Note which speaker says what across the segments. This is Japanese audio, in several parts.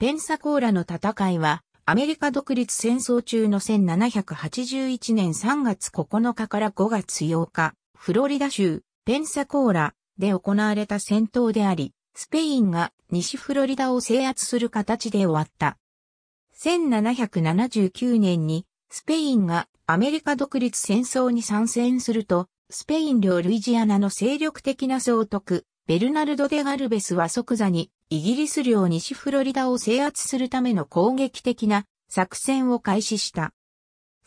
Speaker 1: ペンサコーラの戦いは、アメリカ独立戦争中の1781年3月9日から5月8日、フロリダ州、ペンサコーラで行われた戦闘であり、スペインが西フロリダを制圧する形で終わった。1779年にスペインがアメリカ独立戦争に参戦すると、スペイン領ルイジアナの精力的な総督、ベルナルド・デ・ガルベスは即座にイギリス領西フロリダを制圧するための攻撃的な作戦を開始した。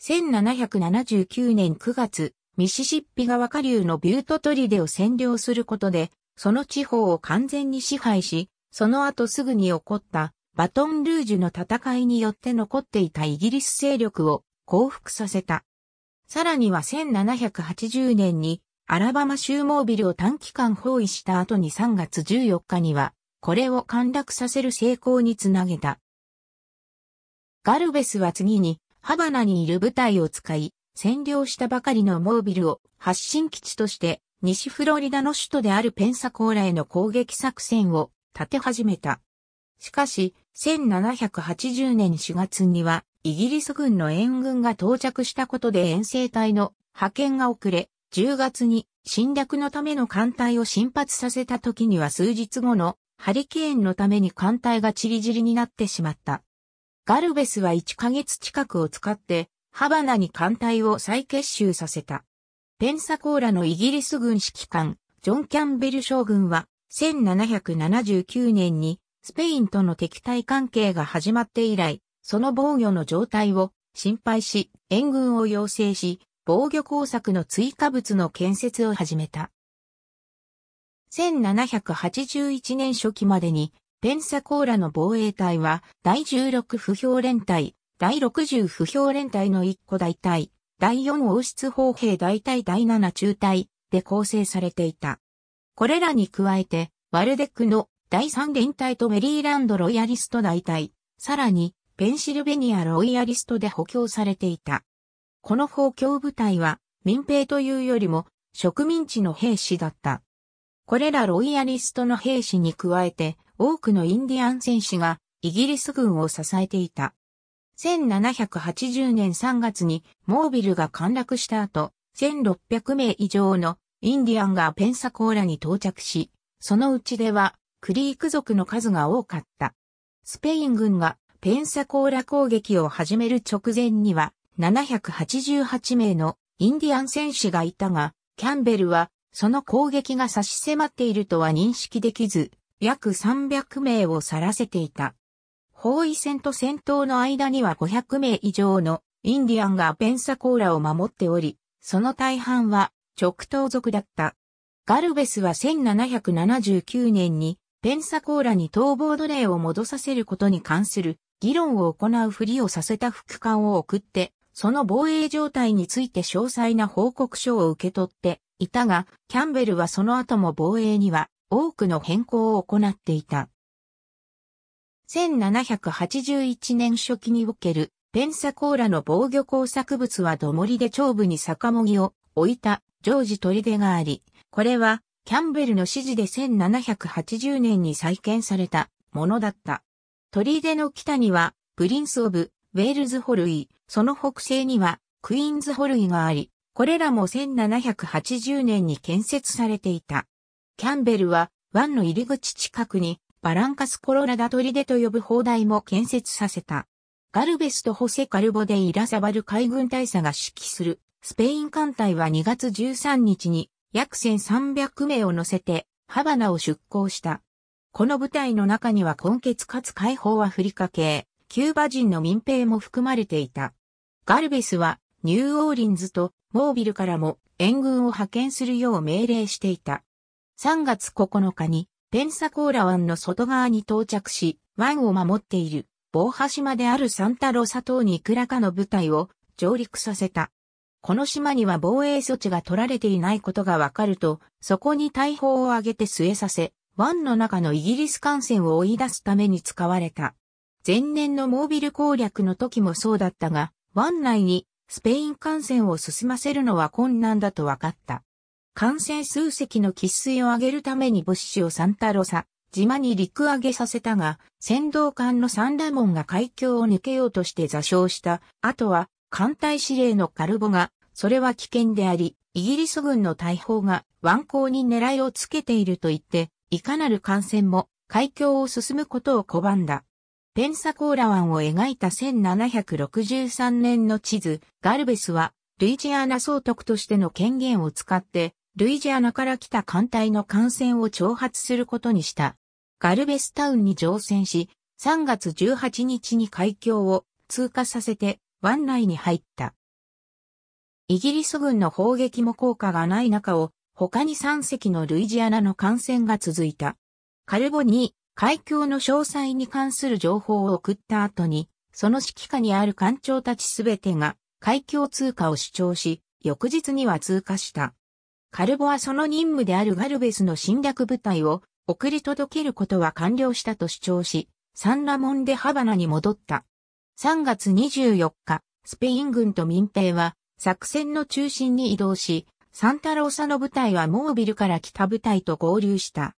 Speaker 1: 1779年9月、ミシシッピ川下流のビュートトリデを占領することで、その地方を完全に支配し、その後すぐに起こったバトンルージュの戦いによって残っていたイギリス勢力を降伏させた。さらには1780年にアラバマ州モービルを短期間包囲した後に3月14日にはこれを陥落させる成功につなげた。ガルベスは次に、ハバナにいる部隊を使い、占領したばかりのモービルを発進基地として、西フロリダの首都であるペンサコーラへの攻撃作戦を立て始めた。しかし、1780年4月には、イギリス軍の援軍が到着したことで遠征隊の派遣が遅れ、10月に侵略のための艦隊を進発させた時には数日後のハリケーンのために艦隊が散り散りになってしまった。ガルベスは1ヶ月近くを使って、ハバナに艦隊を再結集させた。ペンサコーラのイギリス軍指揮官、ジョン・キャンベル将軍は、1779年にスペインとの敵対関係が始まって以来、その防御の状態を心配し、援軍を要請し、防御工作の追加物の建設を始めた。1781年初期までに、ペンサコーラの防衛隊は、第16不評連隊、第60不評連隊の1個大隊、第4王室砲兵大隊第7中隊で構成されていた。これらに加えて、ワルデックの第3連隊とメリーランドロイヤリスト大隊、さらに、ペンシルベニアロイヤリストで補強されていた。この補強部隊は、民兵というよりも、植民地の兵士だった。これらロイヤリストの兵士に加えて、多くのインディアン戦士がイギリス軍を支えていた。1780年3月にモービルが陥落した後、1600名以上のインディアンがペンサコーラに到着し、そのうちではクリーク族の数が多かった。スペイン軍がペンサコーラ攻撃を始める直前には788名のインディアン戦士がいたが、キャンベルはその攻撃が差し迫っているとは認識できず、約300名を去らせていた。包囲戦と戦闘の間には500名以上のインディアンがペンサコーラを守っており、その大半は直頭族だった。ガルベスは1779年にペンサコーラに逃亡奴隷を戻させることに関する議論を行うふりをさせた副官を送って、その防衛状態について詳細な報告書を受け取って、いたが、キャンベルはその後も防衛には多くの変更を行っていた。1781年初期におけるペンサコーラの防御工作物は土盛りで長部に酒もぎを置いたジョージ砦があり、これはキャンベルの指示で1780年に再建されたものだった。砦の北にはプリンス・オブ・ウェールズ・ホルイ、その北西にはクイーンズ・ホルイがあり、これらも1780年に建設されていた。キャンベルは湾の入り口近くにバランカスコロラダ砦と呼ぶ砲台も建設させた。ガルベスとホセ・カルボデ・イラサバル海軍大佐が指揮するスペイン艦隊は2月13日に約1300名を乗せてハバナを出港した。この部隊の中には根血かつ解放アフリカ系、キューバ人の民兵も含まれていた。ガルベスはニューオーリンズとモービルからも援軍を派遣するよう命令していた。3月9日にペンサコーラ湾の外側に到着し、湾を守っている防波島であるサンタロサ島にいくらかの部隊を上陸させた。この島には防衛措置が取られていないことがわかると、そこに大砲を上げて据えさせ、湾の中のイギリス艦船を追い出すために使われた。前年のモービル攻略の時もそうだったが、湾内にスペイン感染を進ませるのは困難だと分かった。感染数隻の喫水を上げるために物資をサンタロサ、島に陸上げさせたが、先導艦のサンラモンが海峡を抜けようとして座礁した。あとは、艦隊司令のカルボが、それは危険であり、イギリス軍の大砲が湾口に狙いをつけていると言って、いかなる艦船も海峡を進むことを拒んだ。ペンサコーラ湾を描いた1763年の地図、ガルベスは、ルイジアナ総督としての権限を使って、ルイジアナから来た艦隊の艦船を挑発することにした。ガルベスタウンに乗船し、3月18日に海峡を通過させて湾内に入った。イギリス軍の砲撃も効果がない中を、他に3隻のルイジアナの艦船が続いた。カルボニ海峡の詳細に関する情報を送った後に、その指揮下にある艦長たちすべてが海峡通過を主張し、翌日には通過した。カルボはその任務であるガルベスの侵略部隊を送り届けることは完了したと主張し、サンラモンでハバナに戻った。3月24日、スペイン軍と民兵は作戦の中心に移動し、サンタローサの部隊はモービルから北部隊と合流した。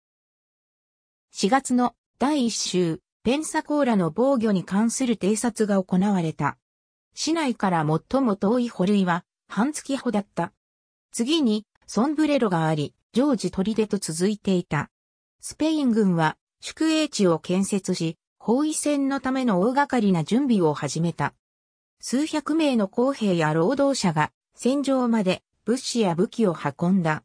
Speaker 1: 4月の第1週、ペンサコーラの防御に関する偵察が行われた。市内から最も遠い捕類は半月ほだった。次に、ソンブレロがあり、常時砦と続いていた。スペイン軍は宿営地を建設し、包囲戦のための大掛かりな準備を始めた。数百名の公兵や労働者が戦場まで物資や武器を運んだ。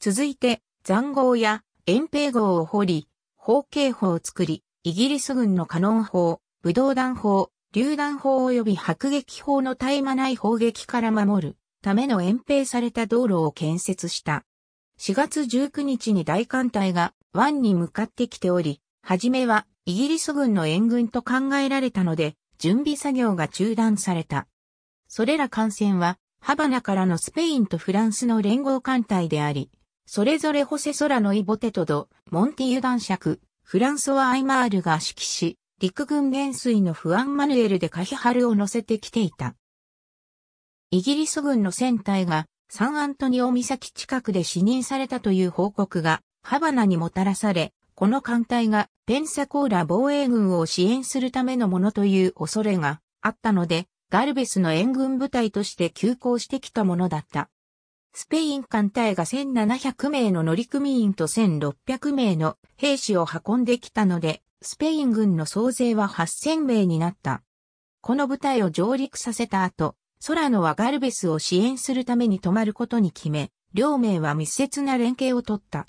Speaker 1: 続いて、残壕や遠平壕を掘り、砲警砲を作り、イギリス軍のカノン砲、武道弾砲、榴弾砲及び迫撃砲の絶え間ない砲撃から守るための延平された道路を建設した。4月19日に大艦隊が湾に向かってきており、はじめはイギリス軍の援軍と考えられたので、準備作業が中断された。それら艦船は、ハバナからのスペインとフランスの連合艦隊であり、それぞれホセ・ソラノイ・ボテトド、モンティユ男爵、フランソワ・アイマールが指揮し、陸軍元帥のフアン・マヌエルでカヒハルを乗せてきていた。イギリス軍の船隊がサンアントニオ岬近くで死任されたという報告がハバナにもたらされ、この艦隊がペンサコーラ防衛軍を支援するためのものという恐れがあったので、ガルベスの援軍部隊として急行してきたものだった。スペイン艦隊が1700名の乗組員と1600名の兵士を運んできたので、スペイン軍の総勢は8000名になった。この部隊を上陸させた後、空野はガルベスを支援するために止まることに決め、両名は密接な連携を取った。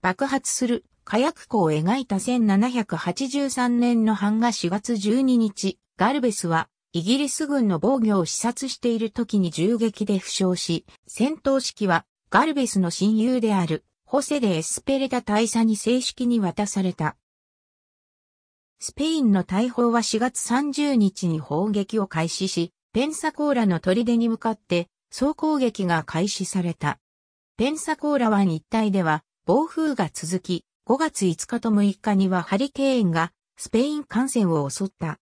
Speaker 1: 爆発する火薬庫を描いた1783年の版画4月12日、ガルベスはイギリス軍の防御を視察している時に銃撃で負傷し、戦闘式はガルベスの親友であるホセでエスペレタ大佐に正式に渡された。スペインの大砲は4月30日に砲撃を開始し、ペンサコーラの砦に向かって総攻撃が開始された。ペンサコーラ湾一帯では暴風が続き、5月5日と6日にはハリケーンがスペイン艦船を襲った。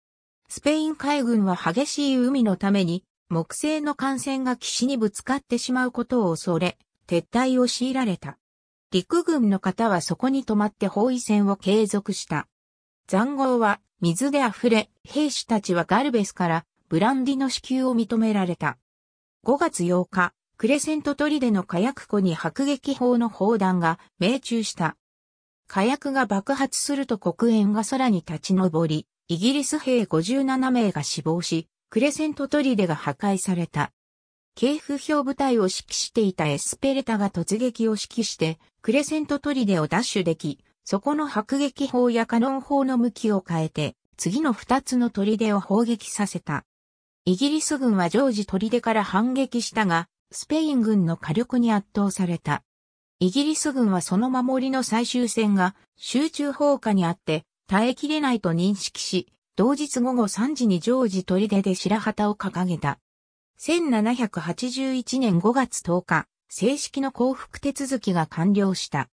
Speaker 1: スペイン海軍は激しい海のために、木製の艦船が岸にぶつかってしまうことを恐れ、撤退を強いられた。陸軍の方はそこに止まって包囲戦を継続した。残壕は水で溢れ、兵士たちはガルベスからブランディの支給を認められた。5月8日、クレセントトリデの火薬庫に迫撃砲の砲弾が命中した。火薬が爆発すると黒煙が空に立ち上り、イギリス兵57名が死亡し、クレセント砦が破壊された。系府表部隊を指揮していたエスペレタが突撃を指揮して、クレセント砦を奪取でき、そこの迫撃砲やカノン砲の向きを変えて、次の二つの砦を砲撃させた。イギリス軍は常時砦から反撃したが、スペイン軍の火力に圧倒された。イギリス軍はその守りの最終戦が集中砲火にあって、耐えきれないと認識し、同日午後3時に常時砦で白旗を掲げた。1781年5月10日、正式の降伏手続きが完了した。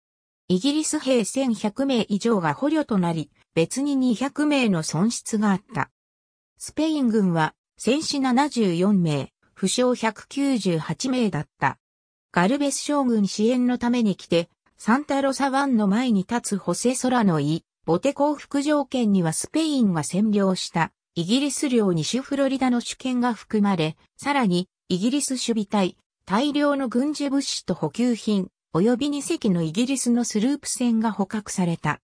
Speaker 1: イギリス兵1100名以上が捕虜となり、別に200名の損失があった。スペイン軍は戦死74名、負傷198名だった。ガルベス将軍支援のために来て、サンタロサワンの前に立つホセソラのイ、ボテ降伏条件にはスペインが占領したイギリス領西フロリダの主権が含まれ、さらにイギリス守備隊、大量の軍事物資と補給品、及び2隻のイギリスのスループ船が捕獲された。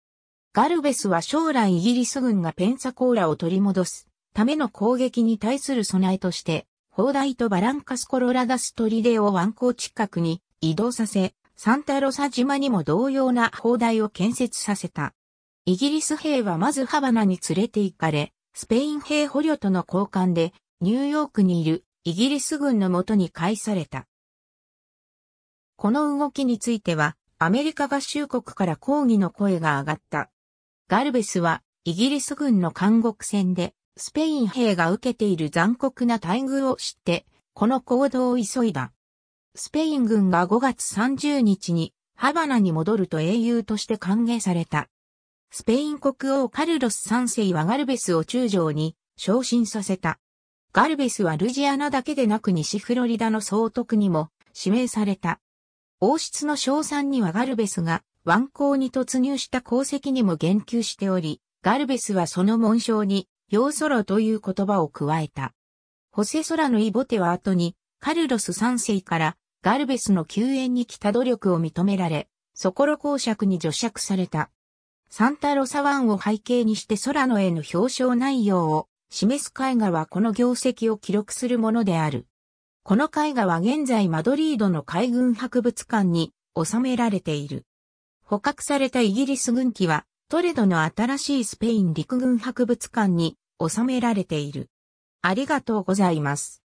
Speaker 1: ガルベスは将来イギリス軍がペンサコーラを取り戻すための攻撃に対する備えとして、砲台とバランカスコロラダストリデを湾口近くに移動させ、サンタロサ島にも同様な砲台を建設させた。イギリス兵はまずハバナに連れて行かれ、スペイン兵捕虜との交換で、ニューヨークにいるイギリス軍のもとに返された。この動きについては、アメリカ合衆国から抗議の声が上がった。ガルベスは、イギリス軍の監獄戦で、スペイン兵が受けている残酷な待遇を知って、この行動を急いだ。スペイン軍が5月30日に、ハバナに戻ると英雄として歓迎された。スペイン国王カルロス3世はガルベスを中将に昇進させた。ガルベスはルジアナだけでなく西フロリダの総督にも指名された。王室の称賛にはガルベスが湾口に突入した功績にも言及しており、ガルベスはその紋章に、ヨソロという言葉を加えた。ホセソラのイボテは後に、カルロス3世からガルベスの救援に来た努力を認められ、ソコロ公爵に除爵された。サンタロサ湾を背景にして空のへの表彰内容を示す絵画はこの業績を記録するものである。この絵画は現在マドリードの海軍博物館に収められている。捕獲されたイギリス軍機はトレドの新しいスペイン陸軍博物館に収められている。ありがとうございます。